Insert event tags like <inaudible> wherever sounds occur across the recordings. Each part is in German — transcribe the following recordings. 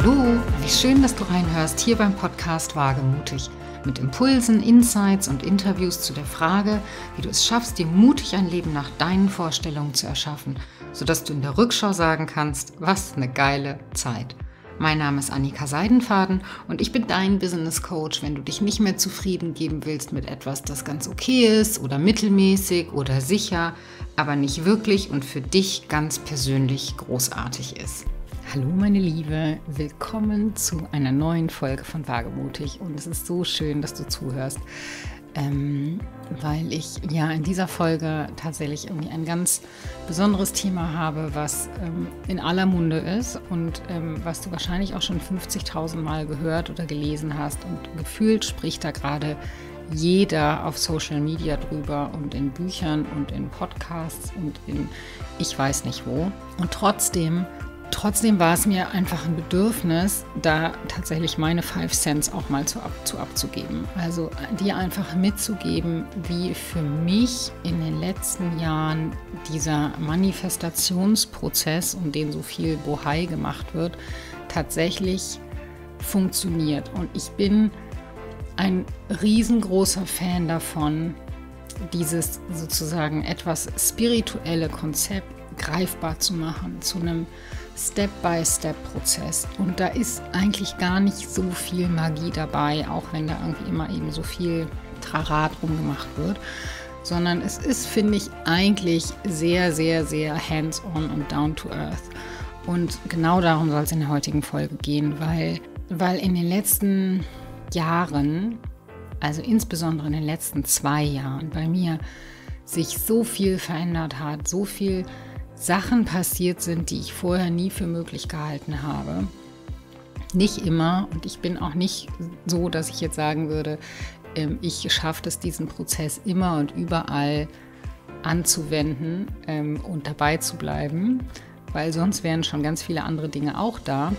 Hallo, wie schön, dass du reinhörst hier beim Podcast Wagemutig. Mit Impulsen, Insights und Interviews zu der Frage, wie du es schaffst, dir mutig ein Leben nach deinen Vorstellungen zu erschaffen, sodass du in der Rückschau sagen kannst, was eine geile Zeit. Mein Name ist Annika Seidenfaden und ich bin dein Business Coach, wenn du dich nicht mehr zufrieden geben willst mit etwas, das ganz okay ist oder mittelmäßig oder sicher, aber nicht wirklich und für dich ganz persönlich großartig ist. Hallo meine Liebe, willkommen zu einer neuen Folge von Wagemutig und es ist so schön, dass du zuhörst, ähm, weil ich ja in dieser Folge tatsächlich irgendwie ein ganz besonderes Thema habe, was ähm, in aller Munde ist und ähm, was du wahrscheinlich auch schon 50.000 Mal gehört oder gelesen hast und gefühlt spricht da gerade jeder auf Social Media drüber und in Büchern und in Podcasts und in ich weiß nicht wo und trotzdem Trotzdem war es mir einfach ein Bedürfnis, da tatsächlich meine Five Cents auch mal zu, ab, zu abzugeben. Also äh, dir einfach mitzugeben, wie für mich in den letzten Jahren dieser Manifestationsprozess, um den so viel Bohai gemacht wird, tatsächlich funktioniert. Und ich bin ein riesengroßer Fan davon, dieses sozusagen etwas spirituelle Konzept greifbar zu machen, zu einem Step-by-Step-Prozess. Und da ist eigentlich gar nicht so viel Magie dabei, auch wenn da irgendwie immer eben so viel Trarat rumgemacht wird. Sondern es ist, finde ich, eigentlich sehr, sehr, sehr hands-on und down to earth. Und genau darum soll es in der heutigen Folge gehen, weil, weil in den letzten Jahren, also insbesondere in den letzten zwei Jahren bei mir, sich so viel verändert hat, so viel Sachen passiert sind, die ich vorher nie für möglich gehalten habe. Nicht immer und ich bin auch nicht so, dass ich jetzt sagen würde, ähm, ich schaffe es, diesen Prozess immer und überall anzuwenden ähm, und dabei zu bleiben, weil sonst wären schon ganz viele andere Dinge auch da.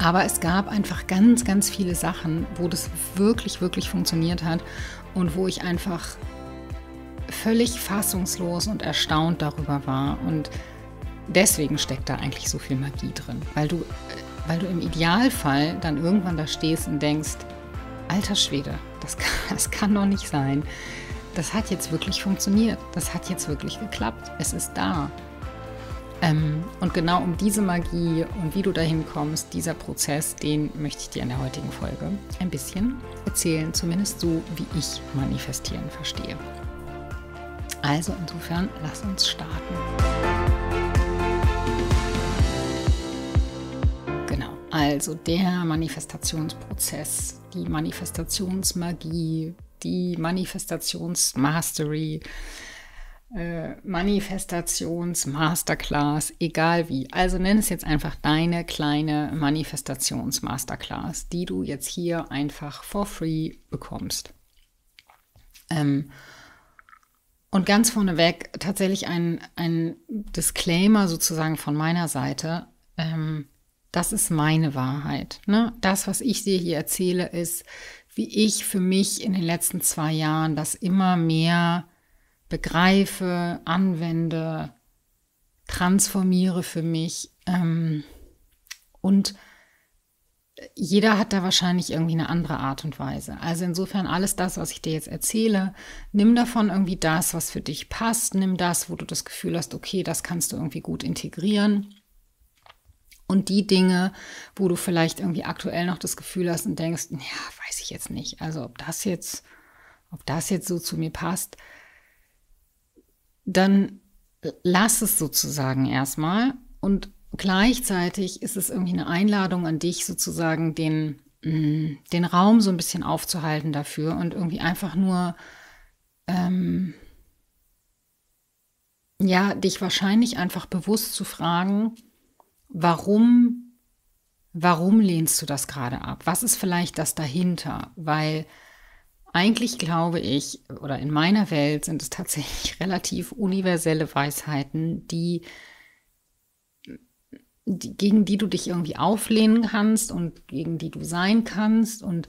Aber es gab einfach ganz, ganz viele Sachen, wo das wirklich, wirklich funktioniert hat und wo ich einfach völlig fassungslos und erstaunt darüber war. Und deswegen steckt da eigentlich so viel Magie drin, weil du, weil du im Idealfall dann irgendwann da stehst und denkst, alter Schwede, das <laughs> kann, das kann doch nicht sein. Das hat jetzt wirklich funktioniert. Das hat jetzt wirklich geklappt. Es ist da. Ähm, und genau um diese Magie und wie du dahin kommst, dieser Prozess, den möchte ich dir in der heutigen Folge ein bisschen erzählen, zumindest so, wie ich manifestieren verstehe. Also insofern, lass uns starten. Genau, also der Manifestationsprozess, die Manifestationsmagie, die Manifestationsmastery. Äh, manifestations egal wie. Also nenn es jetzt einfach deine kleine Manifestationsmasterclass, die du jetzt hier einfach for free bekommst. Ähm, und ganz vorneweg tatsächlich ein, ein Disclaimer sozusagen von meiner Seite. Ähm, das ist meine Wahrheit. Ne? Das, was ich dir hier erzähle, ist, wie ich für mich in den letzten zwei Jahren das immer mehr begreife, anwende, transformiere für mich ähm, und jeder hat da wahrscheinlich irgendwie eine andere Art und Weise. Also insofern alles das, was ich dir jetzt erzähle, nimm davon irgendwie das, was für dich passt, nimm das, wo du das Gefühl hast, okay, das kannst du irgendwie gut integrieren. Und die Dinge, wo du vielleicht irgendwie aktuell noch das Gefühl hast und denkst, ja, weiß ich jetzt nicht. Also ob das jetzt, ob das jetzt so zu mir passt, dann lass es sozusagen erstmal und gleichzeitig ist es irgendwie eine Einladung an dich, sozusagen den, mm, den Raum so ein bisschen aufzuhalten dafür und irgendwie einfach nur, ähm, ja, dich wahrscheinlich einfach bewusst zu fragen, warum, warum lehnst du das gerade ab? Was ist vielleicht das dahinter? Weil eigentlich glaube ich, oder in meiner Welt sind es tatsächlich <laughs> relativ universelle Weisheiten, die die, gegen die du dich irgendwie auflehnen kannst und gegen die du sein kannst und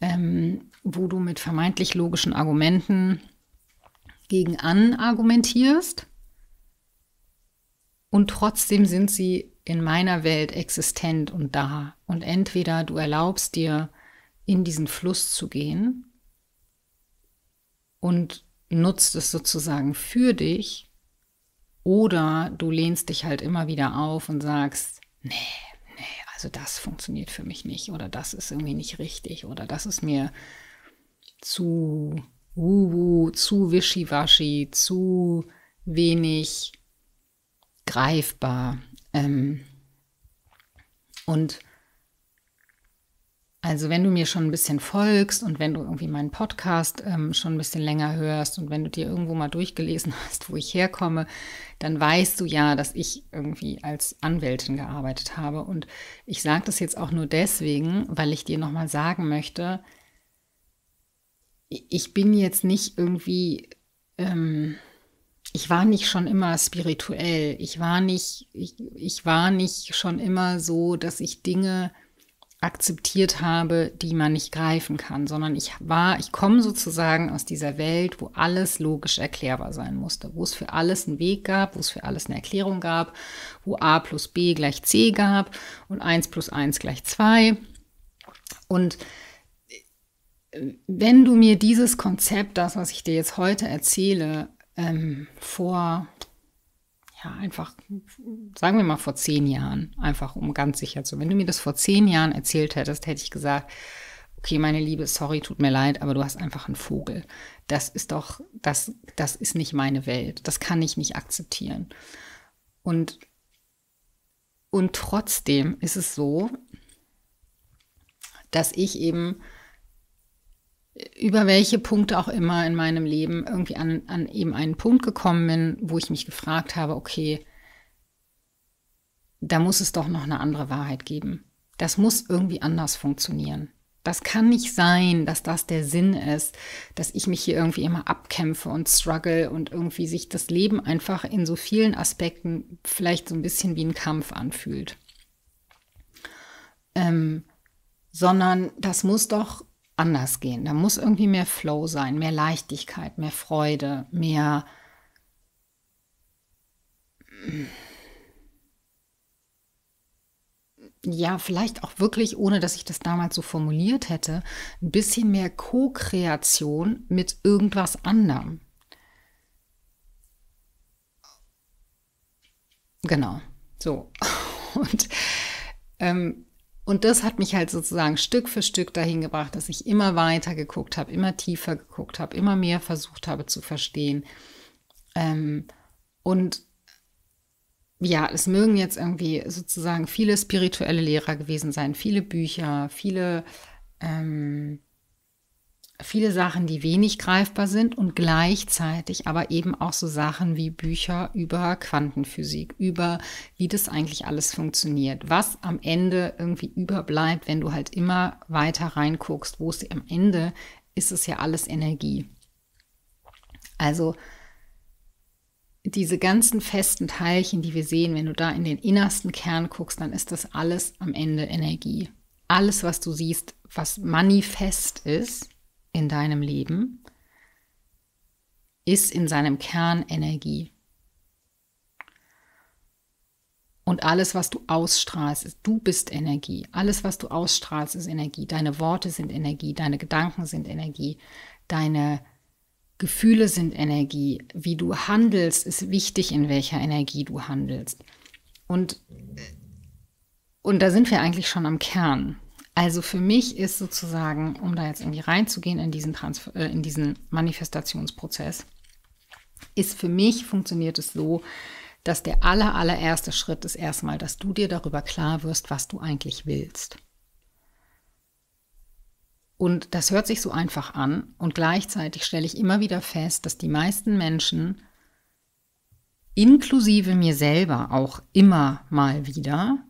ähm, wo du mit vermeintlich logischen Argumenten gegen an argumentierst. Und trotzdem sind sie in meiner Welt existent und da. Und entweder du erlaubst dir, in diesen Fluss zu gehen und nutzt es sozusagen für dich oder du lehnst dich halt immer wieder auf und sagst, nee, nee, also das funktioniert für mich nicht oder das ist irgendwie nicht richtig oder das ist mir zu wuhu, zu wischiwaschi, zu wenig greifbar. Ähm, und also wenn du mir schon ein bisschen folgst und wenn du irgendwie meinen Podcast ähm, schon ein bisschen länger hörst und wenn du dir irgendwo mal durchgelesen <laughs> hast, wo ich herkomme, dann weißt du ja, dass ich irgendwie als Anwältin gearbeitet habe. Und ich sage das jetzt auch nur deswegen, weil ich dir nochmal sagen möchte, ich bin jetzt nicht irgendwie, ähm, ich war nicht schon immer spirituell, ich war nicht, ich, ich war nicht schon immer so, dass ich Dinge akzeptiert habe, die man nicht greifen kann, sondern ich war, ich komme sozusagen aus dieser Welt, wo alles logisch erklärbar sein musste, wo es für alles einen Weg gab, wo es für alles eine Erklärung gab, wo a plus b gleich c gab und 1 plus 1 gleich 2. Und äh, wenn du mir dieses Konzept, das, was ich dir jetzt heute erzähle, ähm, vor ja, einfach, sagen wir mal vor zehn Jahren, einfach um ganz sicher zu. Wenn du mir das vor zehn Jahren erzählt hättest, hätte ich gesagt, okay, meine Liebe, sorry, tut mir leid, aber du hast einfach einen Vogel. Das ist doch, das, das ist nicht meine Welt. Das kann ich nicht akzeptieren. Und, und trotzdem ist es so, dass ich eben über welche Punkte auch immer in meinem Leben irgendwie an, an eben einen Punkt gekommen bin, wo ich mich gefragt habe, okay, da muss es doch noch eine andere Wahrheit geben. Das muss irgendwie anders funktionieren. Das kann nicht sein, dass das der Sinn ist, dass ich mich hier irgendwie immer abkämpfe und struggle und irgendwie sich das Leben einfach in so vielen Aspekten vielleicht so ein bisschen wie ein Kampf anfühlt. Ähm, sondern das muss doch anders gehen. Da muss irgendwie mehr Flow sein, mehr Leichtigkeit, mehr Freude, mehr ja, vielleicht auch wirklich, ohne dass ich das damals so formuliert hätte, ein bisschen mehr Co-Kreation mit irgendwas anderem. Genau, so. <laughs> Und ähm, und das hat mich halt sozusagen Stück für Stück dahin gebracht, dass ich immer weiter geguckt habe, immer tiefer geguckt habe, immer mehr versucht habe zu verstehen. Ähm, und ja, es mögen jetzt irgendwie sozusagen viele spirituelle Lehrer gewesen sein, viele Bücher, viele ähm, viele Sachen, die wenig greifbar sind und gleichzeitig aber eben auch so Sachen wie Bücher über Quantenphysik, über wie das eigentlich alles funktioniert, was am Ende irgendwie überbleibt, wenn du halt immer weiter reinguckst, wo es am Ende ist es ja alles Energie. Also diese ganzen festen Teilchen, die wir sehen, wenn du da in den innersten Kern guckst, dann ist das alles am Ende Energie. Alles, was du siehst, was manifest ist, in deinem Leben ist in seinem Kern Energie. Und alles, was du ausstrahlst, ist, du bist Energie. Alles, was du ausstrahlst, ist Energie. Deine Worte sind Energie, deine Gedanken sind Energie, deine Gefühle sind Energie. Wie du handelst, ist wichtig, in welcher Energie du handelst. Und, und da sind wir eigentlich schon am Kern. Also für mich ist sozusagen, um da jetzt irgendwie reinzugehen in diesen, Transf äh, in diesen Manifestationsprozess, ist für mich funktioniert es so, dass der aller, allererste Schritt ist erstmal, dass du dir darüber klar wirst, was du eigentlich willst. Und das hört sich so einfach an und gleichzeitig stelle ich immer wieder fest, dass die meisten Menschen, inklusive mir selber auch immer mal wieder,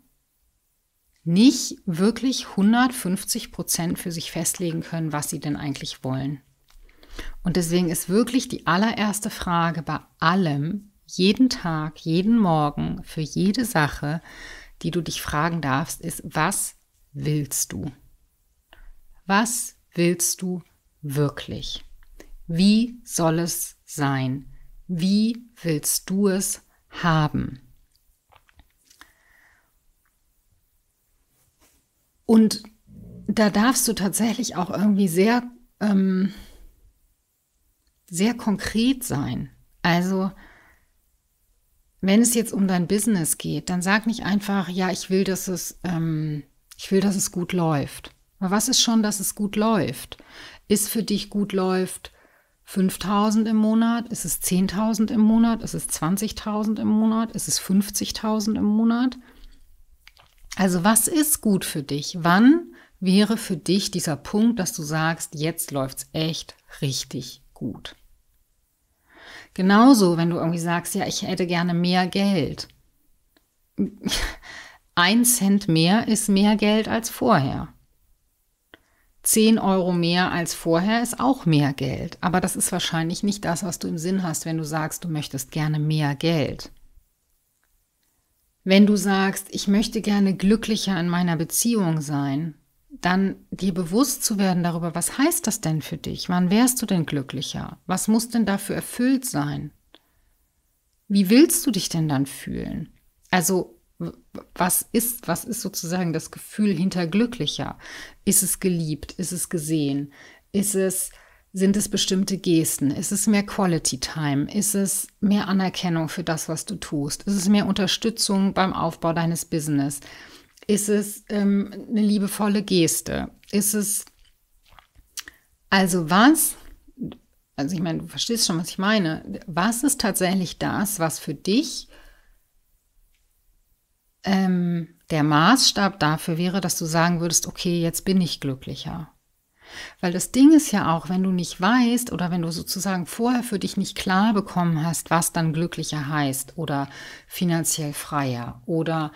nicht wirklich 150 Prozent für sich festlegen können, was sie denn eigentlich wollen. Und deswegen ist wirklich die allererste Frage bei allem, jeden Tag, jeden Morgen, für jede Sache, die du dich fragen darfst, ist, was willst du? Was willst du wirklich? Wie soll es sein? Wie willst du es haben? Und da darfst du tatsächlich auch irgendwie sehr, ähm, sehr konkret sein. Also, wenn es jetzt um dein Business geht, dann sag nicht einfach, ja, ich will, dass es, ähm, ich will, dass es gut läuft. Aber was ist schon, dass es gut läuft? Ist für dich gut läuft 5000 im Monat? Ist es 10.000 im Monat? Ist es 20.000 im Monat? Ist es 50.000 im Monat? Also was ist gut für dich? Wann wäre für dich dieser Punkt, dass du sagst, jetzt läuft es echt richtig gut? Genauso, wenn du irgendwie sagst, ja, ich hätte gerne mehr Geld. <laughs> Ein Cent mehr ist mehr Geld als vorher. Zehn Euro mehr als vorher ist auch mehr Geld. Aber das ist wahrscheinlich nicht das, was du im Sinn hast, wenn du sagst, du möchtest gerne mehr Geld. Wenn du sagst, ich möchte gerne glücklicher in meiner Beziehung sein, dann dir bewusst zu werden darüber, was heißt das denn für dich? Wann wärst du denn glücklicher? Was muss denn dafür erfüllt sein? Wie willst du dich denn dann fühlen? Also, was ist, was ist sozusagen das Gefühl hinter glücklicher? Ist es geliebt? Ist es gesehen? Ist es sind es bestimmte Gesten? Ist es mehr Quality Time? Ist es mehr Anerkennung für das, was du tust? Ist es mehr Unterstützung beim Aufbau deines Business? Ist es ähm, eine liebevolle Geste? Ist es also was? Also ich meine, du verstehst schon, was ich meine. Was ist tatsächlich das, was für dich ähm, der Maßstab dafür wäre, dass du sagen würdest, okay, jetzt bin ich glücklicher? Weil das Ding ist ja auch, wenn du nicht weißt oder wenn du sozusagen vorher für dich nicht klar bekommen hast, was dann glücklicher heißt oder finanziell freier oder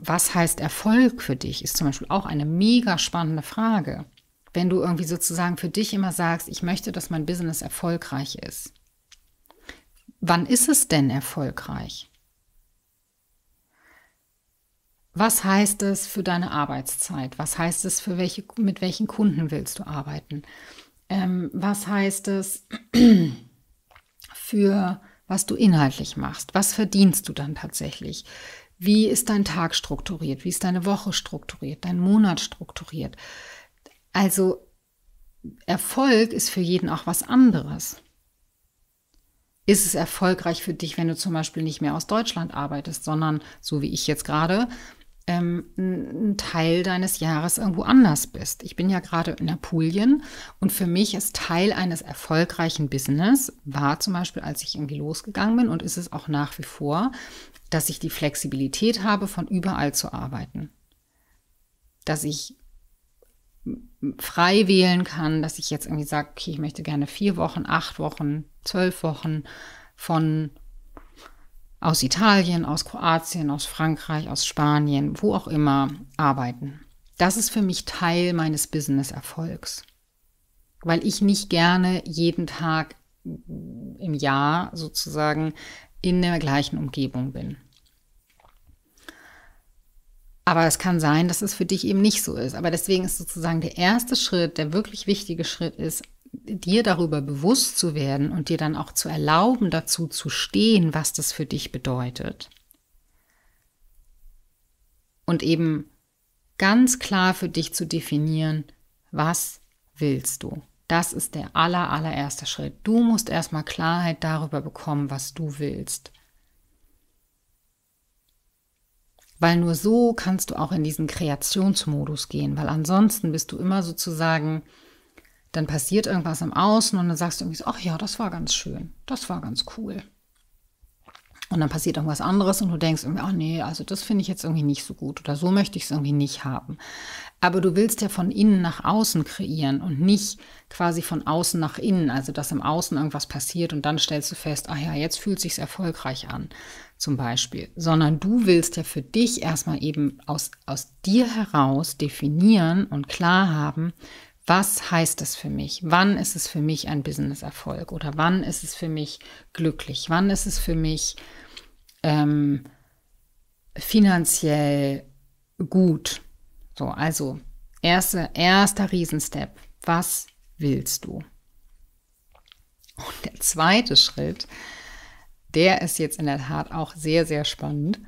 was heißt Erfolg für dich, ist zum Beispiel auch eine mega spannende Frage. Wenn du irgendwie sozusagen für dich immer sagst, ich möchte, dass mein Business erfolgreich ist. Wann ist es denn erfolgreich? was heißt es für deine Arbeitszeit? Was heißt es für welche, mit welchen Kunden willst du arbeiten? Ähm, was heißt es <clears throat> für was du inhaltlich machst? Was verdienst du dann tatsächlich? Wie ist dein Tag strukturiert? Wie ist deine Woche strukturiert? Dein Monat strukturiert? Also Erfolg ist für jeden auch was anderes. Ist es erfolgreich für dich, wenn du zum Beispiel nicht mehr aus Deutschland arbeitest, sondern so wie ich jetzt gerade ähm, ein Teil deines Jahres irgendwo anders bist. Ich bin ja gerade in Apulien und für mich ist Teil eines erfolgreichen Business, war zum Beispiel, als ich irgendwie losgegangen bin und ist es auch nach wie vor, dass ich die Flexibilität habe, von überall zu arbeiten. Dass ich frei wählen kann, dass ich jetzt irgendwie sage, okay, ich möchte gerne vier Wochen, acht Wochen, zwölf Wochen von aus Italien, aus Kroatien, aus Frankreich, aus Spanien, wo auch immer arbeiten. Das ist für mich Teil meines Business-Erfolgs, weil ich nicht gerne jeden Tag im Jahr sozusagen in der gleichen Umgebung bin. Aber es kann sein, dass es für dich eben nicht so ist. Aber deswegen ist sozusagen der erste Schritt, der wirklich wichtige Schritt ist, dir darüber bewusst zu werden und dir dann auch zu erlauben, dazu zu stehen, was das für dich bedeutet. Und eben ganz klar für dich zu definieren, was willst du. Das ist der aller, allererste Schritt. Du musst erstmal Klarheit darüber bekommen, was du willst. Weil nur so kannst du auch in diesen Kreationsmodus gehen, weil ansonsten bist du immer sozusagen dann passiert irgendwas im Außen und dann sagst du irgendwie so, ach ja, das war ganz schön, das war ganz cool. Und dann passiert irgendwas anderes und du denkst irgendwie, ach nee, also das finde ich jetzt irgendwie nicht so gut oder so möchte ich es irgendwie nicht haben. Aber du willst ja von innen nach außen kreieren und nicht quasi von außen nach innen, also dass im Außen irgendwas passiert und dann stellst du fest, ach ja, jetzt fühlt sich erfolgreich an, zum Beispiel. Sondern du willst ja für dich erstmal eben aus, aus dir heraus definieren und klar haben, was heißt das für mich? Wann ist es für mich ein Business-Erfolg? Oder wann ist es für mich glücklich? Wann ist es für mich ähm, finanziell gut? So, also erste, erster Riesenstep. Was willst du? Und der zweite Schritt, der ist jetzt in der Tat auch sehr, sehr spannend.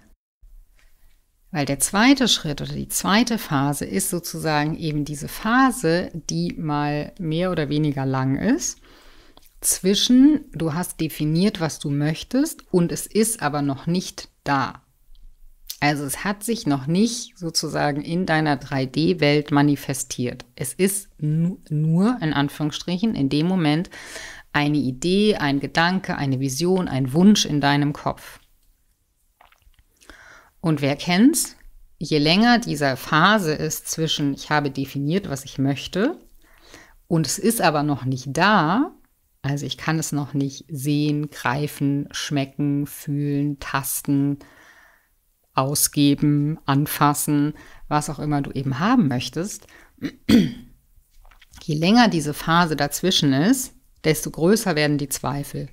Weil der zweite Schritt oder die zweite Phase ist sozusagen eben diese Phase, die mal mehr oder weniger lang ist, zwischen du hast definiert, was du möchtest und es ist aber noch nicht da. Also es hat sich noch nicht sozusagen in deiner 3D-Welt manifestiert. Es ist nur in Anführungsstrichen in dem Moment eine Idee, ein Gedanke, eine Vision, ein Wunsch in deinem Kopf. Und wer kennt's? Je länger dieser Phase ist zwischen ich habe definiert, was ich möchte und es ist aber noch nicht da, also ich kann es noch nicht sehen, greifen, schmecken, fühlen, tasten, ausgeben, anfassen, was auch immer du eben haben möchtest. <clears throat> Je länger diese Phase dazwischen ist, desto größer werden die Zweifel.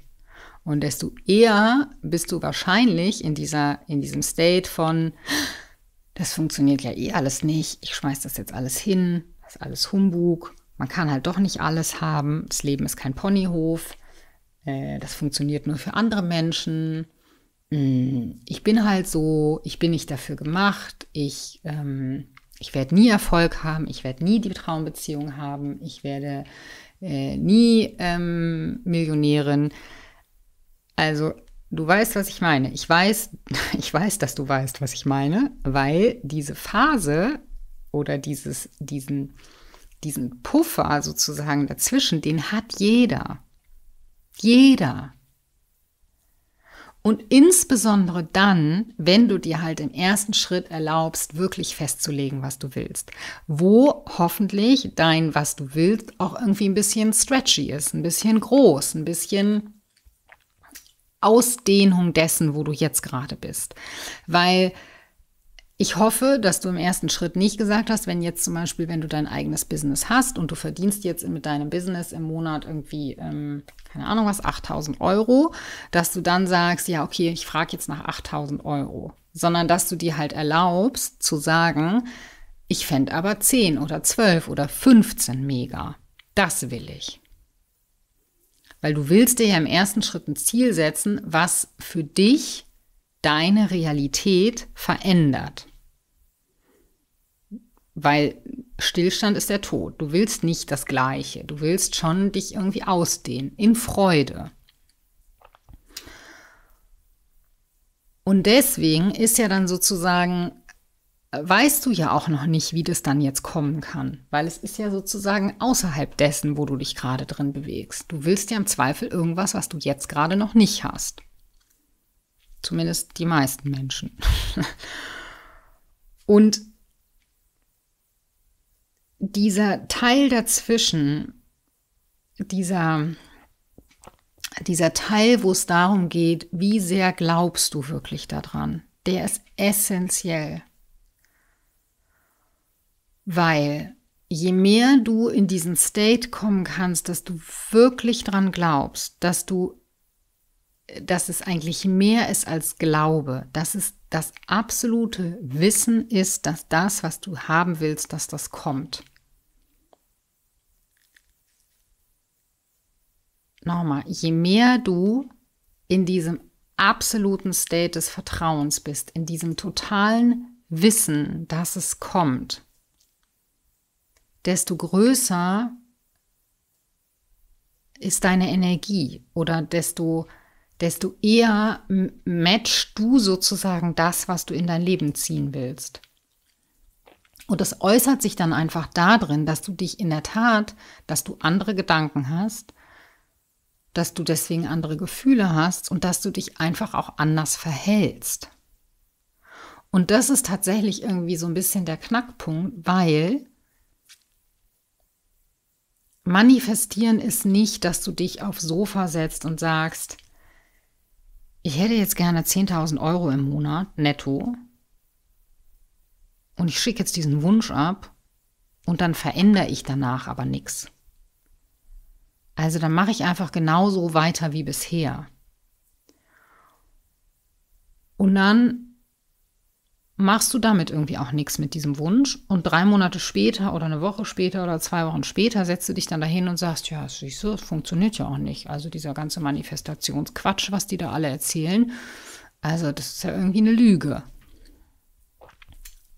Und desto eher bist du wahrscheinlich in, dieser, in diesem State von, das funktioniert ja eh alles nicht, ich schmeiß das jetzt alles hin, das ist alles Humbug, man kann halt doch nicht alles haben, das Leben ist kein Ponyhof, äh, das funktioniert nur für andere Menschen, mm, ich bin halt so, ich bin nicht dafür gemacht, ich, ähm, ich werde nie Erfolg haben, ich werde nie die Traumbeziehung haben, ich werde äh, nie ähm, Millionärin. Also, du weißt, was ich meine. Ich weiß, <laughs> ich weiß, dass du weißt, was ich meine, weil diese Phase oder dieses, diesen, diesen Puffer sozusagen dazwischen, den hat jeder. Jeder. Und insbesondere dann, wenn du dir halt im ersten Schritt erlaubst, wirklich festzulegen, was du willst. Wo hoffentlich dein, was du willst, auch irgendwie ein bisschen stretchy ist, ein bisschen groß, ein bisschen Ausdehnung dessen, wo du jetzt gerade bist. Weil ich hoffe, dass du im ersten Schritt nicht gesagt hast, wenn jetzt zum Beispiel, wenn du dein eigenes Business hast und du verdienst jetzt mit deinem Business im Monat irgendwie, ähm, keine Ahnung was, 8000 Euro, dass du dann sagst, ja, okay, ich frage jetzt nach 8000 Euro, sondern dass du dir halt erlaubst zu sagen, ich fände aber 10 oder 12 oder 15 mega. Das will ich. Weil du willst dir ja im ersten Schritt ein Ziel setzen, was für dich deine Realität verändert. Weil Stillstand ist der Tod. Du willst nicht das Gleiche. Du willst schon dich irgendwie ausdehnen, in Freude. Und deswegen ist ja dann sozusagen weißt du ja auch noch nicht, wie das dann jetzt kommen kann, weil es ist ja sozusagen außerhalb dessen, wo du dich gerade drin bewegst. Du willst ja im Zweifel irgendwas, was du jetzt gerade noch nicht hast. Zumindest die meisten Menschen. <laughs> Und dieser Teil dazwischen, dieser, dieser Teil, wo es darum geht, wie sehr glaubst du wirklich daran, der ist essentiell. Weil je mehr du in diesen State kommen kannst, dass du wirklich dran glaubst, dass du, dass es eigentlich mehr ist als Glaube, dass es das absolute Wissen ist, dass das, was du haben willst, dass das kommt. Nochmal, je mehr du in diesem absoluten State des Vertrauens bist, in diesem totalen Wissen, dass es kommt, desto größer ist deine Energie oder desto, desto eher matchst du sozusagen das, was du in dein Leben ziehen willst. Und das äußert sich dann einfach darin, dass du dich in der Tat, dass du andere Gedanken hast, dass du deswegen andere Gefühle hast und dass du dich einfach auch anders verhältst. Und das ist tatsächlich irgendwie so ein bisschen der Knackpunkt, weil Manifestieren ist nicht, dass du dich aufs Sofa setzt und sagst, ich hätte jetzt gerne 10.000 Euro im Monat netto und ich schicke jetzt diesen Wunsch ab und dann verändere ich danach aber nichts. Also dann mache ich einfach genauso weiter wie bisher. Und dann machst du damit irgendwie auch nichts mit diesem Wunsch. Und drei Monate später oder eine Woche später oder zwei Wochen später setzt du dich dann dahin und sagst, ja, siehst du, das funktioniert ja auch nicht. Also dieser ganze Manifestationsquatsch, was die da alle erzählen, also das ist ja irgendwie eine Lüge.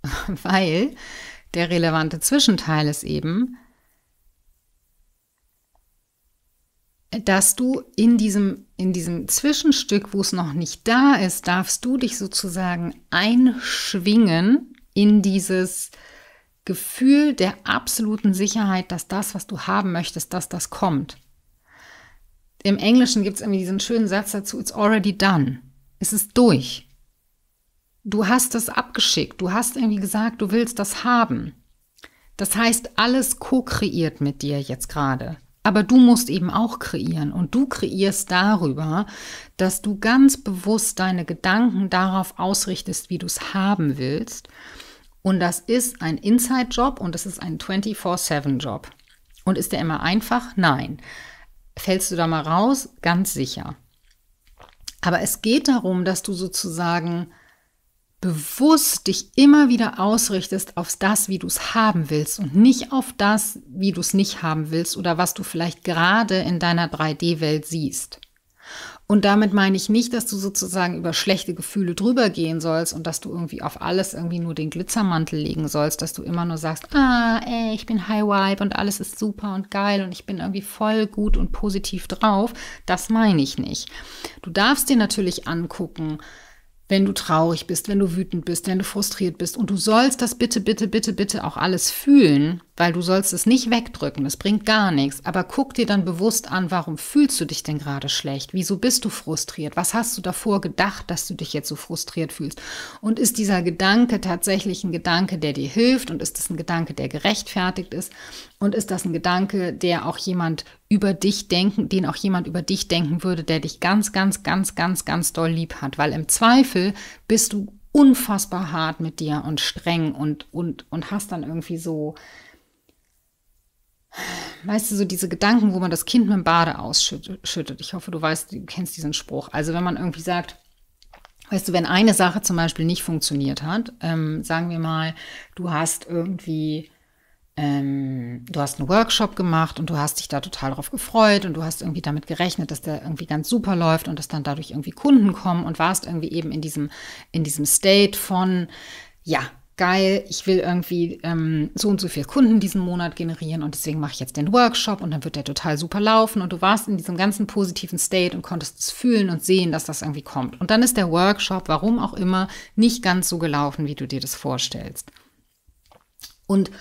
<laughs> Weil der relevante Zwischenteil ist eben, dass du in diesem, in diesem Zwischenstück, wo es noch nicht da ist, darfst du dich sozusagen einschwingen in dieses Gefühl der absoluten Sicherheit, dass das, was du haben möchtest, dass das kommt. Im Englischen gibt es irgendwie diesen schönen Satz dazu, it's already done. Es ist durch. Du hast es abgeschickt. Du hast irgendwie gesagt, du willst das haben. Das heißt, alles ko kreiert mit dir jetzt gerade. Aber du musst eben auch kreieren und du kreierst darüber, dass du ganz bewusst deine Gedanken darauf ausrichtest, wie du es haben willst. Und das ist ein Inside-Job und das ist ein 24-7-Job. Und ist der immer einfach? Nein. Fällst du da mal raus? Ganz sicher. Aber es geht darum, dass du sozusagen bewusst dich immer wieder ausrichtest auf das, wie du es haben willst und nicht auf das, wie du es nicht haben willst oder was du vielleicht gerade in deiner 3D-Welt siehst. Und damit meine ich nicht, dass du sozusagen über schlechte Gefühle drüber gehen sollst und dass du irgendwie auf alles irgendwie nur den Glitzermantel legen sollst, dass du immer nur sagst, ah, ey, ich bin High Vibe und alles ist super und geil und ich bin irgendwie voll gut und positiv drauf. Das meine ich nicht. Du darfst dir natürlich angucken, wenn du traurig bist, wenn du wütend bist, wenn du frustriert bist. Und du sollst das bitte, bitte, bitte, bitte auch alles fühlen, weil du sollst es nicht wegdrücken. Das bringt gar nichts. Aber guck dir dann bewusst an, warum fühlst du dich denn gerade schlecht? Wieso bist du frustriert? Was hast du davor gedacht, dass du dich jetzt so frustriert fühlst? Und ist dieser Gedanke tatsächlich ein Gedanke, der dir hilft? Und ist das ein Gedanke, der gerechtfertigt ist? Und ist das ein Gedanke, der auch jemand über dich denken, den auch jemand über dich denken würde, der dich ganz, ganz, ganz, ganz, ganz doll lieb hat. Weil im Zweifel bist du unfassbar hart mit dir und streng und, und, und hast dann irgendwie so, weißt du, so diese Gedanken, wo man das Kind mit dem Bade ausschüttet. Ich hoffe, du weißt, du kennst diesen Spruch. Also wenn man irgendwie sagt, weißt du, wenn eine Sache zum Beispiel nicht funktioniert hat, ähm, sagen wir mal, du hast irgendwie ähm, du hast einen Workshop gemacht und du hast dich da total drauf gefreut und du hast irgendwie damit gerechnet, dass der irgendwie ganz super läuft und dass dann dadurch irgendwie Kunden kommen und warst irgendwie eben in diesem, in diesem State von, ja, geil, ich will irgendwie ähm, so und so viel Kunden diesen Monat generieren und deswegen mache ich jetzt den Workshop und dann wird der total super laufen und du warst in diesem ganzen positiven State und konntest es fühlen und sehen, dass das irgendwie kommt. Und dann ist der Workshop, warum auch immer, nicht ganz so gelaufen, wie du dir das vorstellst. Und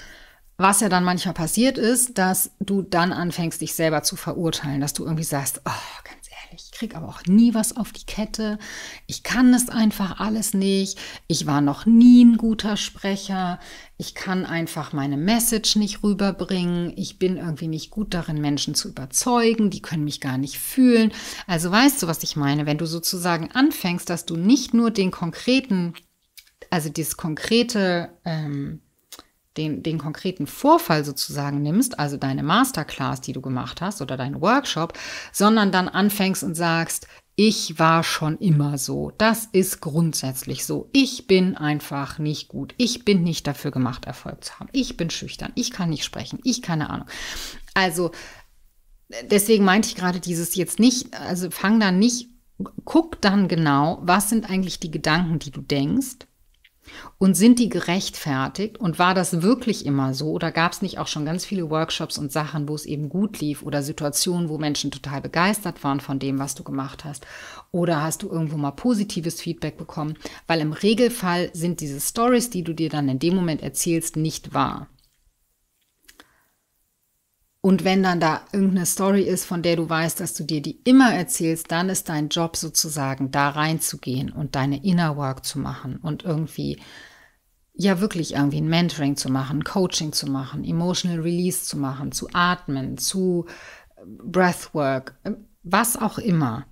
was ja dann manchmal passiert ist, dass du dann anfängst, dich selber zu verurteilen, dass du irgendwie sagst, oh, ganz ehrlich, ich krieg aber auch nie was auf die Kette, ich kann es einfach alles nicht, ich war noch nie ein guter Sprecher, ich kann einfach meine Message nicht rüberbringen, ich bin irgendwie nicht gut darin, Menschen zu überzeugen, die können mich gar nicht fühlen. Also weißt du, was ich meine, wenn du sozusagen anfängst, dass du nicht nur den konkreten, also dieses konkrete ähm, den, den konkreten Vorfall sozusagen nimmst, also deine Masterclass, die du gemacht hast oder deinen Workshop, sondern dann anfängst und sagst, ich war schon immer so. Das ist grundsätzlich so. Ich bin einfach nicht gut. Ich bin nicht dafür gemacht, Erfolg zu haben. Ich bin schüchtern. Ich kann nicht sprechen. Ich keine Ahnung. Also, deswegen meinte ich gerade dieses jetzt nicht, also fang dann nicht, guck dann genau, was sind eigentlich die Gedanken, die du denkst und sind die gerechtfertigt? Und war das wirklich immer so? Oder gab es nicht auch schon ganz viele Workshops und Sachen, wo es eben gut lief? Oder Situationen, wo Menschen total begeistert waren von dem, was du gemacht hast? Oder hast du irgendwo mal positives Feedback bekommen? Weil im Regelfall sind diese Stories, die du dir dann in dem Moment erzählst, nicht wahr. Und wenn dann da irgendeine Story ist, von der du weißt, dass du dir die immer erzählst, dann ist dein Job sozusagen, da reinzugehen und deine Inner Work zu machen und irgendwie, ja wirklich irgendwie ein Mentoring zu machen, Coaching zu machen, Emotional Release zu machen, zu atmen, zu äh, Breathwork, äh, was auch immer.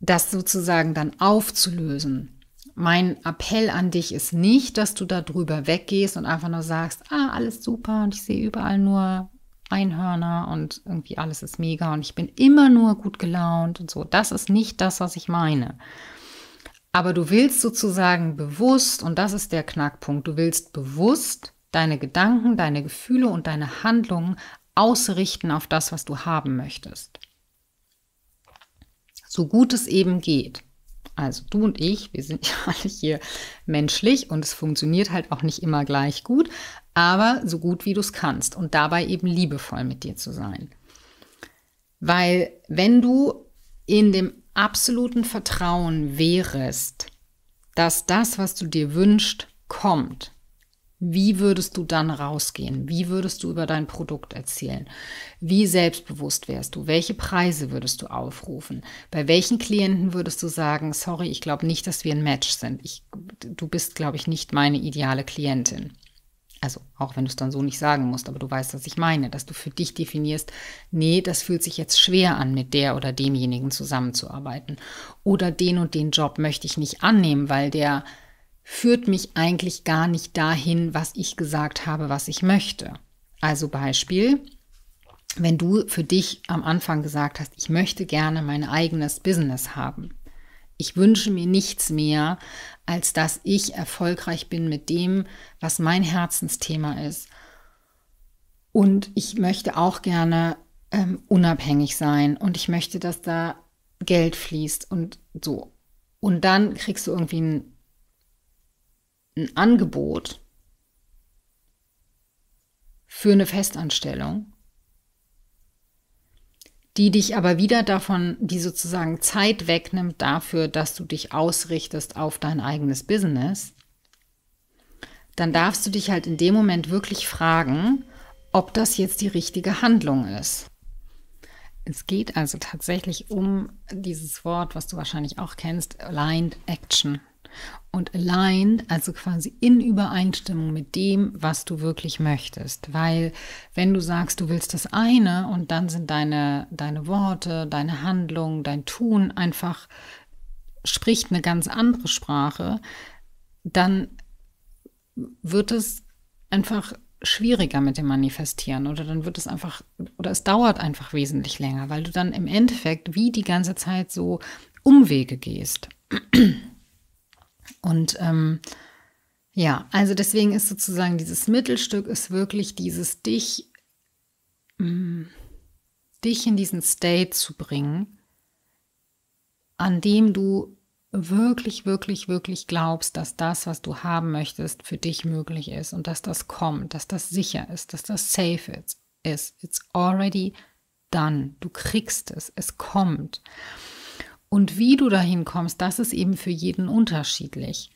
Das sozusagen dann aufzulösen, mein Appell an dich ist nicht, dass du da drüber weggehst und einfach nur sagst, ah, alles super und ich sehe überall nur Einhörner und irgendwie alles ist mega und ich bin immer nur gut gelaunt und so. Das ist nicht das, was ich meine. Aber du willst sozusagen bewusst, und das ist der Knackpunkt, du willst bewusst deine Gedanken, deine Gefühle und deine Handlungen ausrichten auf das, was du haben möchtest. So gut es eben geht. Also du und ich, wir sind ja <laughs> alle hier menschlich und es funktioniert halt auch nicht immer gleich gut, aber so gut wie du es kannst und dabei eben liebevoll mit dir zu sein. Weil wenn du in dem absoluten Vertrauen wärest, dass das, was du dir wünschst, kommt, wie würdest du dann rausgehen? Wie würdest du über dein Produkt erzählen? Wie selbstbewusst wärst du? Welche Preise würdest du aufrufen? Bei welchen Klienten würdest du sagen, sorry, ich glaube nicht, dass wir ein Match sind. Ich, du bist, glaube ich, nicht meine ideale Klientin. Also auch wenn du es dann so nicht sagen musst, aber du weißt, was ich meine, dass du für dich definierst, nee, das fühlt sich jetzt schwer an, mit der oder demjenigen zusammenzuarbeiten. Oder den und den Job möchte ich nicht annehmen, weil der führt mich eigentlich gar nicht dahin, was ich gesagt habe, was ich möchte. Also Beispiel, wenn du für dich am Anfang gesagt hast, ich möchte gerne mein eigenes Business haben. Ich wünsche mir nichts mehr, als dass ich erfolgreich bin mit dem, was mein Herzensthema ist. Und ich möchte auch gerne ähm, unabhängig sein und ich möchte, dass da Geld fließt und so. Und dann kriegst du irgendwie einen ein Angebot für eine Festanstellung, die dich aber wieder davon, die sozusagen Zeit wegnimmt dafür, dass du dich ausrichtest auf dein eigenes Business, dann darfst du dich halt in dem Moment wirklich fragen, ob das jetzt die richtige Handlung ist. Es geht also tatsächlich um dieses Wort, was du wahrscheinlich auch kennst, Aligned Action und aligned, also quasi in Übereinstimmung mit dem, was du wirklich möchtest. Weil wenn du sagst, du willst das eine und dann sind deine, deine Worte, deine Handlung, dein Tun einfach spricht eine ganz andere Sprache, dann wird es einfach schwieriger mit dem Manifestieren oder dann wird es einfach oder es dauert einfach wesentlich länger, weil du dann im Endeffekt wie die ganze Zeit so Umwege gehst. Und ähm, ja, also deswegen ist sozusagen dieses Mittelstück ist wirklich dieses dich, mh, mm, dich in diesen State zu bringen, an dem du wirklich, wirklich, wirklich glaubst, dass das, was du haben möchtest, für dich möglich ist und dass das kommt, dass das sicher ist, dass das safe ist. It's already done. Du kriegst es. Es kommt. Und wie du dahin kommst, das ist eben für jeden unterschiedlich.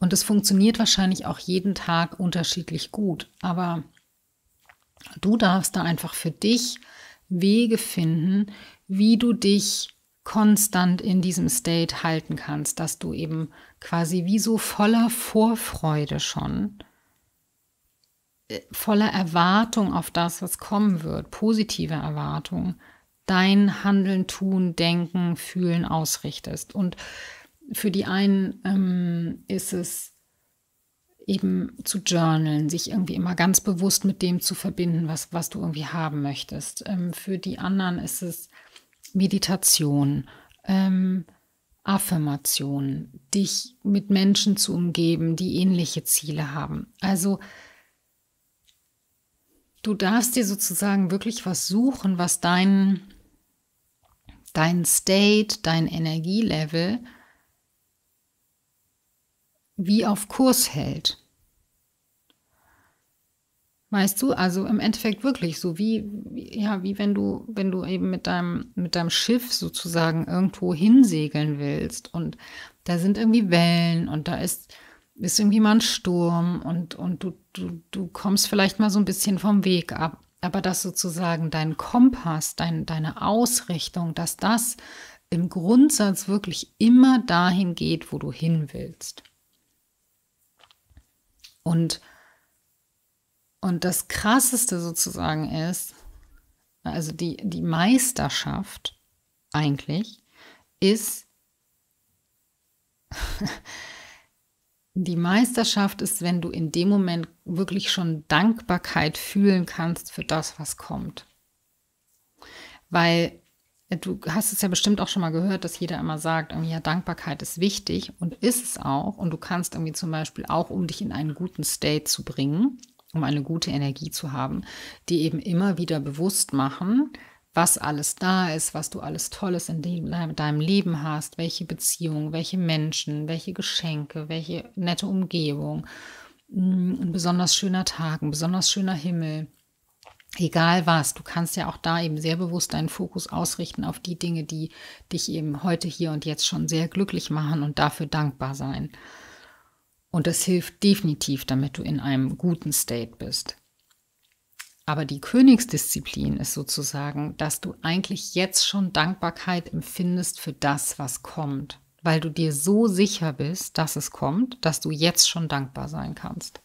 Und es funktioniert wahrscheinlich auch jeden Tag unterschiedlich gut. Aber du darfst da einfach für dich Wege finden, wie du dich konstant in diesem State halten kannst, dass du eben quasi wie so voller Vorfreude schon, äh, voller Erwartung auf das, was kommen wird, positive Erwartung, dein Handeln, Tun, Denken, Fühlen ausrichtest. Und für die einen ähm, ist es eben zu journalen, sich irgendwie immer ganz bewusst mit dem zu verbinden, was, was du irgendwie haben möchtest. Ähm, für die anderen ist es Meditation, ähm, Affirmation, dich mit Menschen zu umgeben, die ähnliche Ziele haben. Also du darfst dir sozusagen wirklich was suchen, was deinen dein State, dein Energielevel wie auf Kurs hält. Weißt du, also im Endeffekt wirklich so wie, ja, wie wenn du, wenn du eben mit deinem, mit deinem Schiff sozusagen irgendwo hinsegeln willst und da sind irgendwie Wellen und da ist, ist irgendwie mal ein Sturm und, und du, du, du kommst vielleicht mal so ein bisschen vom Weg ab. Aber dass sozusagen dein Kompass, dein, deine Ausrichtung, dass das im Grundsatz wirklich immer dahin geht, wo du hin willst. Und, und das Krasseste sozusagen ist, also die, die Meisterschaft eigentlich, ist <laughs> Die Meisterschaft ist, wenn du in dem Moment wirklich schon Dankbarkeit fühlen kannst für das, was kommt. Weil äh, du hast es ja bestimmt auch schon mal gehört, dass jeder immer sagt, irgendwie, ja, Dankbarkeit ist wichtig und ist es auch. Und du kannst irgendwie zum Beispiel auch, um dich in einen guten State zu bringen, um eine gute Energie zu haben, die eben immer wieder bewusst machen, was alles da ist, was du alles Tolles in deinem Leben hast, welche Beziehungen, welche Menschen, welche Geschenke, welche nette Umgebung, mm, ein besonders schöner Tag, ein besonders schöner Himmel. Egal was, du kannst ja auch da eben sehr bewusst deinen Fokus ausrichten auf die Dinge, die dich eben heute, hier und jetzt schon sehr glücklich machen und dafür dankbar sein. Und das hilft definitiv, damit du in einem guten State bist. Aber die Königsdisziplin ist sozusagen, dass du eigentlich jetzt schon Dankbarkeit empfindest für das, was kommt, weil du dir so sicher bist, dass es kommt, dass du jetzt schon dankbar sein kannst.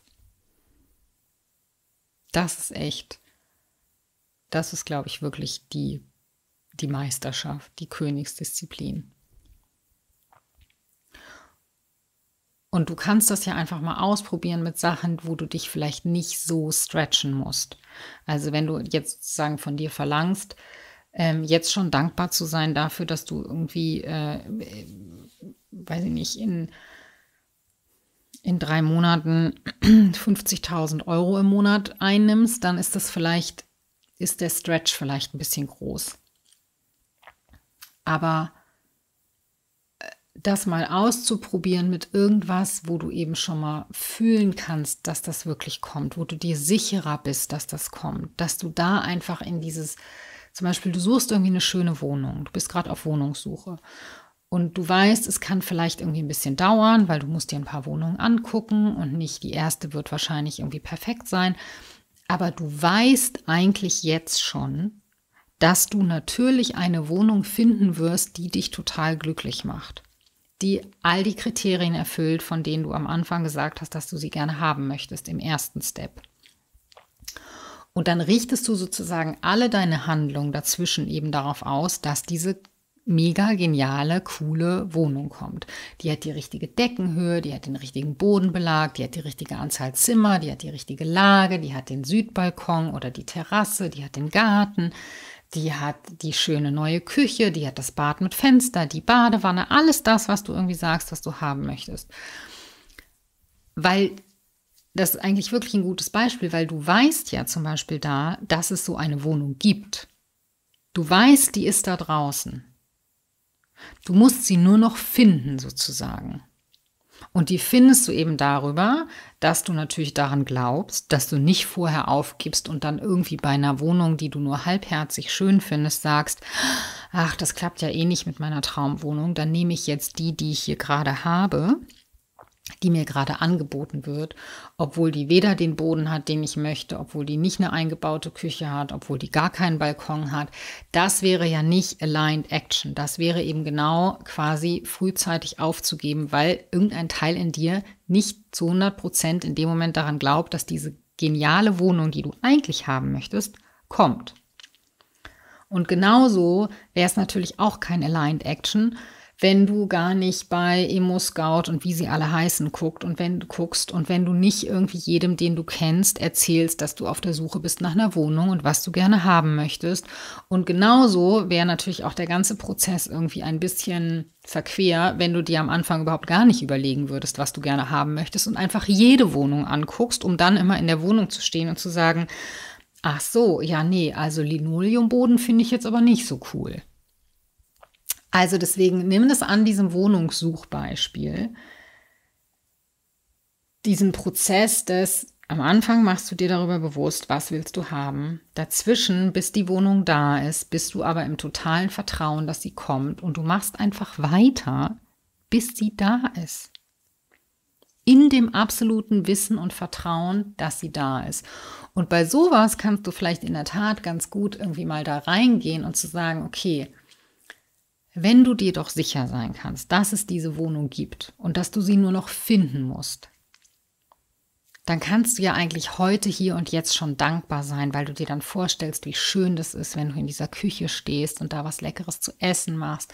Das ist echt, das ist, glaube ich, wirklich die, die Meisterschaft, die Königsdisziplin. Und du kannst das ja einfach mal ausprobieren mit Sachen, wo du dich vielleicht nicht so stretchen musst. Also wenn du jetzt sozusagen von dir verlangst, ähm, jetzt schon dankbar zu sein dafür, dass du irgendwie, äh, weiß ich nicht, in, in drei Monaten 50.000 <clears throat> Euro im Monat einnimmst, dann ist das vielleicht, ist der Stretch vielleicht ein bisschen groß. Aber das mal auszuprobieren mit irgendwas, wo du eben schon mal fühlen kannst, dass das wirklich kommt, wo du dir sicherer bist, dass das kommt, dass du da einfach in dieses, zum Beispiel, du suchst irgendwie eine schöne Wohnung, du bist gerade auf Wohnungssuche und du weißt, es kann vielleicht irgendwie ein bisschen dauern, weil du musst dir ein paar Wohnungen angucken und nicht die erste wird wahrscheinlich irgendwie perfekt sein, aber du weißt eigentlich jetzt schon, dass du natürlich eine Wohnung finden wirst, die dich total glücklich macht die all die Kriterien erfüllt, von denen du am Anfang gesagt hast, dass du sie gerne haben möchtest im ersten Step. Und dann richtest du sozusagen alle deine Handlungen dazwischen eben darauf aus, dass diese mega geniale, coole Wohnung kommt. Die hat die richtige Deckenhöhe, die hat den richtigen Bodenbelag, die hat die richtige Anzahl Zimmer, die hat die richtige Lage, die hat den Südbalkon oder die Terrasse, die hat den Garten, die hat die schöne neue Küche, die hat das Bad mit Fenster, die Badewanne, alles das, was du irgendwie sagst, was du haben möchtest. Weil das ist eigentlich wirklich ein gutes Beispiel, weil du weißt ja zum Beispiel da, dass es so eine Wohnung gibt. Du weißt, die ist da draußen. Du musst sie nur noch finden sozusagen. Und die findest du eben darüber, dass du natürlich daran glaubst, dass du nicht vorher aufgibst und dann irgendwie bei einer Wohnung, die du nur halbherzig schön findest, sagst, ach, das klappt ja eh nicht mit meiner Traumwohnung, dann nehme ich jetzt die, die ich hier gerade habe die mir gerade angeboten wird, obwohl die weder den Boden hat, den ich möchte, obwohl die nicht eine eingebaute Küche hat, obwohl die gar keinen Balkon hat. Das wäre ja nicht aligned action. Das wäre eben genau quasi frühzeitig aufzugeben, weil irgendein Teil in dir nicht zu 100 Prozent in dem Moment daran glaubt, dass diese geniale Wohnung, die du eigentlich haben möchtest, kommt. Und genauso wäre es natürlich auch kein aligned action, wenn du gar nicht bei Emo-Scout und wie sie alle heißen guckt und wenn du guckst und wenn du nicht irgendwie jedem, den du kennst, erzählst, dass du auf der Suche bist nach einer Wohnung und was du gerne haben möchtest. Und genauso wäre natürlich auch der ganze Prozess irgendwie ein bisschen verquer, wenn du dir am Anfang überhaupt gar nicht überlegen würdest, was du gerne haben möchtest und einfach jede Wohnung anguckst, um dann immer in der Wohnung zu stehen und zu sagen, ach so, ja, nee, also Linoleumboden finde ich jetzt aber nicht so cool. Also deswegen nimm das an diesem Wohnungssuchbeispiel. Diesen Prozess des am Anfang machst du dir darüber bewusst, was willst du haben. Dazwischen, bis die Wohnung da ist, bist du aber im totalen Vertrauen, dass sie kommt und du machst einfach weiter, bis sie da ist. In dem absoluten Wissen und Vertrauen, dass sie da ist. Und bei sowas kannst du vielleicht in der Tat ganz gut irgendwie mal da reingehen und zu sagen, okay, wenn du dir doch sicher sein kannst, dass es diese Wohnung gibt und dass du sie nur noch finden musst, dann kannst du ja eigentlich heute, hier und jetzt schon dankbar sein, weil du dir dann vorstellst, wie schön das ist, wenn du in dieser Küche stehst und da was Leckeres zu essen machst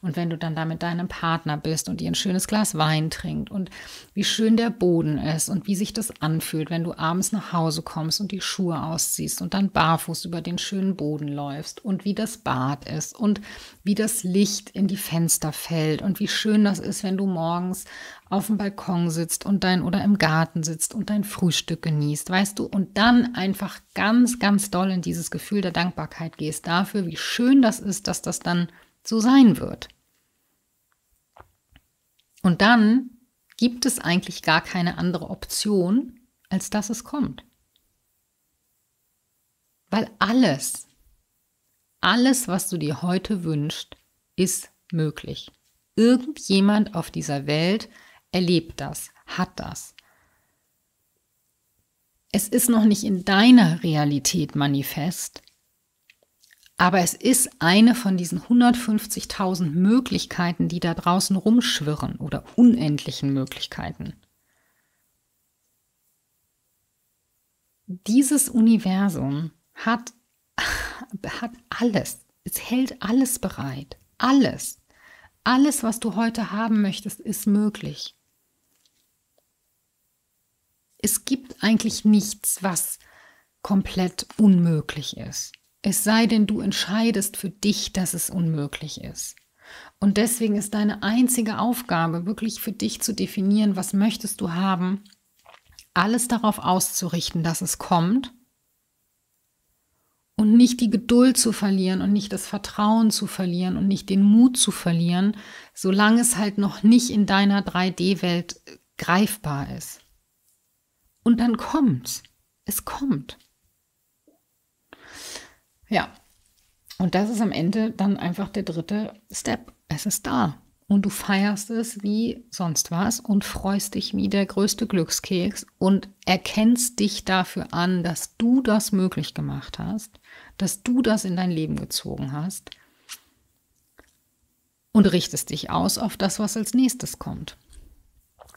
und wenn du dann da mit deinem Partner bist und ihr ein schönes Glas Wein trinkt und wie schön der Boden ist und wie sich das anfühlt, wenn du abends nach Hause kommst und die Schuhe ausziehst und dann barfuß über den schönen Boden läufst und wie das Bad ist und wie das Licht in die Fenster fällt und wie schön das ist, wenn du morgens auf dem Balkon sitzt und dein oder im Garten sitzt und dein Frühstück genießt, weißt du, und dann einfach ganz, ganz doll in dieses Gefühl der Dankbarkeit gehst dafür, wie schön das ist, dass das dann so sein wird. Und dann gibt es eigentlich gar keine andere Option, als dass es kommt. Weil alles, alles, was du dir heute wünschst, ist möglich. Irgendjemand auf dieser Welt erlebt das, hat das. Es ist noch nicht in deiner Realität manifest, aber es ist eine von diesen 150.000 Möglichkeiten, die da draußen rumschwirren oder unendlichen Möglichkeiten. Dieses Universum hat, <laughs> hat alles. Es hält alles bereit. Alles. Alles, was du heute haben möchtest, ist möglich. Es gibt eigentlich nichts, was komplett unmöglich ist. Es sei denn, du entscheidest für dich, dass es unmöglich ist. Und deswegen ist deine einzige Aufgabe, wirklich für dich zu definieren, was möchtest du haben, alles darauf auszurichten, dass es kommt und nicht die Geduld zu verlieren und nicht das Vertrauen zu verlieren und nicht den Mut zu verlieren, solange es halt noch nicht in deiner 3D-Welt greifbar ist. Und dann kommt's. Es kommt. Ja. Und das ist am Ende dann einfach der dritte Step. Es ist da. Und du feierst es wie sonst was und freust dich wie der größte Glückskeks und erkennst dich dafür an, dass du das möglich gemacht hast, dass du das in dein Leben gezogen hast und richtest dich aus auf das, was als nächstes kommt.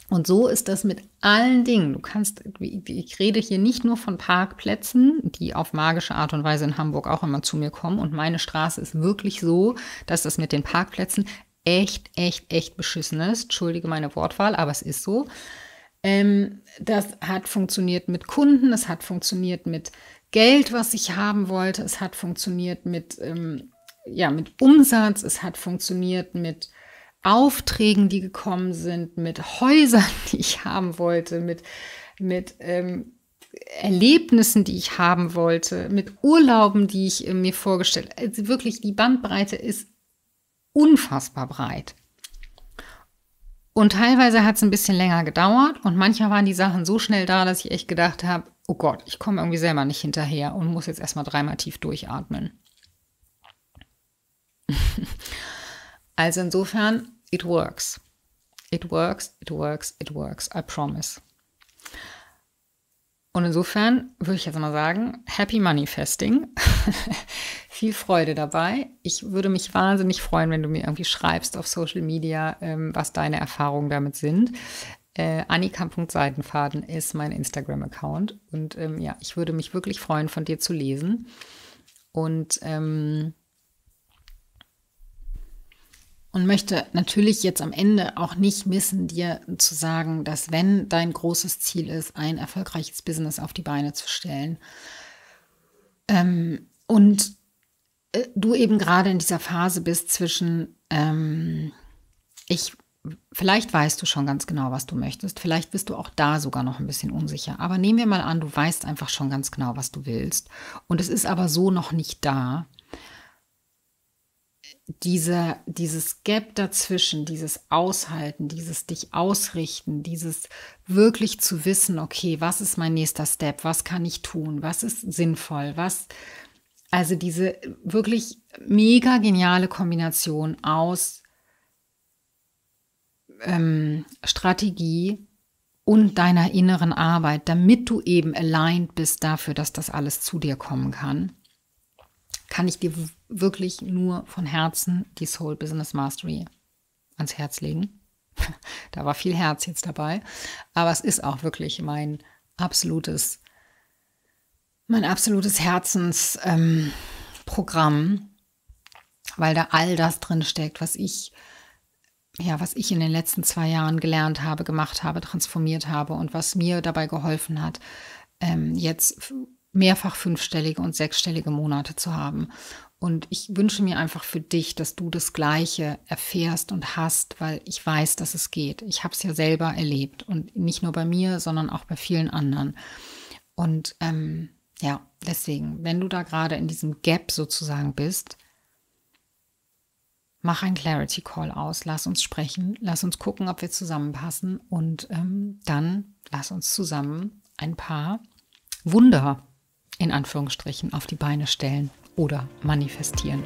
Und so ist das mit allen Dingen. Du kannst, ich rede hier nicht nur von Parkplätzen, die auf magische Art und Weise in Hamburg auch immer zu mir kommen. Und meine Straße ist wirklich so, dass das mit den Parkplätzen echt, echt, echt beschissen ist. Entschuldige meine Wortwahl, aber es ist so. Ähm, das hat funktioniert mit Kunden, es hat funktioniert mit Geld, was ich haben wollte, es hat funktioniert mit, ähm, ja, mit Umsatz, es hat funktioniert mit Aufträgen, die gekommen sind, mit Häusern, <laughs> die ich haben wollte, mit, mit ähm, Erlebnissen, die ich haben wollte, mit Urlauben, die ich äh, mir vorgestellt habe. Also wirklich, die Bandbreite ist unfassbar breit. Und teilweise hat es ein bisschen länger gedauert und manchmal waren die Sachen so schnell da, dass ich echt gedacht habe, oh Gott, ich komme irgendwie selber nicht hinterher und muss jetzt erstmal dreimal tief durchatmen. <laughs> Also insofern, it works. It works, it works, it works. I promise. Und insofern würde ich jetzt mal sagen, Happy manifesting. <laughs> Viel Freude dabei. Ich würde mich wahnsinnig freuen, wenn du mir irgendwie schreibst auf Social Media, ähm, was deine Erfahrungen damit sind. Äh, Annika.seitenfaden ist mein Instagram-Account. Und ähm, ja, ich würde mich wirklich freuen, von dir zu lesen. Und ähm, und möchte natürlich jetzt am Ende auch nicht missen, dir zu sagen, dass wenn dein großes Ziel ist, ein erfolgreiches Business auf die Beine zu stellen ähm, und äh, du eben gerade in dieser Phase bist zwischen, ähm, ich, vielleicht weißt du schon ganz genau, was du möchtest, vielleicht bist du auch da sogar noch ein bisschen unsicher, aber nehmen wir mal an, du weißt einfach schon ganz genau, was du willst und es ist aber so noch nicht da dieser, dieses Gap dazwischen, dieses Aushalten, dieses dich ausrichten, dieses wirklich zu wissen, okay, was ist mein nächster Step, was kann ich tun, was ist sinnvoll, was, also diese wirklich mega geniale Kombination aus ähm, Strategie und deiner inneren Arbeit, damit du eben aligned bist dafür, dass das alles zu dir kommen kann kann ich dir wirklich nur von Herzen die Soul Business Mastery ans Herz legen. <laughs> da war viel Herz jetzt dabei, aber es ist auch wirklich mein absolutes, mein absolutes Herzensprogramm, ähm, weil da all das drin steckt, was ich ja, was ich in den letzten zwei Jahren gelernt habe, gemacht habe, transformiert habe und was mir dabei geholfen hat, ähm, jetzt mehrfach fünfstellige und sechsstellige Monate zu haben. Und ich wünsche mir einfach für dich, dass du das Gleiche erfährst und hast, weil ich weiß, dass es geht. Ich habe es ja selber erlebt und nicht nur bei mir, sondern auch bei vielen anderen. Und ähm, ja, deswegen, wenn du da gerade in diesem Gap sozusagen bist, mach einen Clarity Call aus, lass uns sprechen, lass uns gucken, ob wir zusammenpassen und ähm, dann lass uns zusammen ein paar Wunder in Anführungsstrichen auf die Beine stellen oder manifestieren.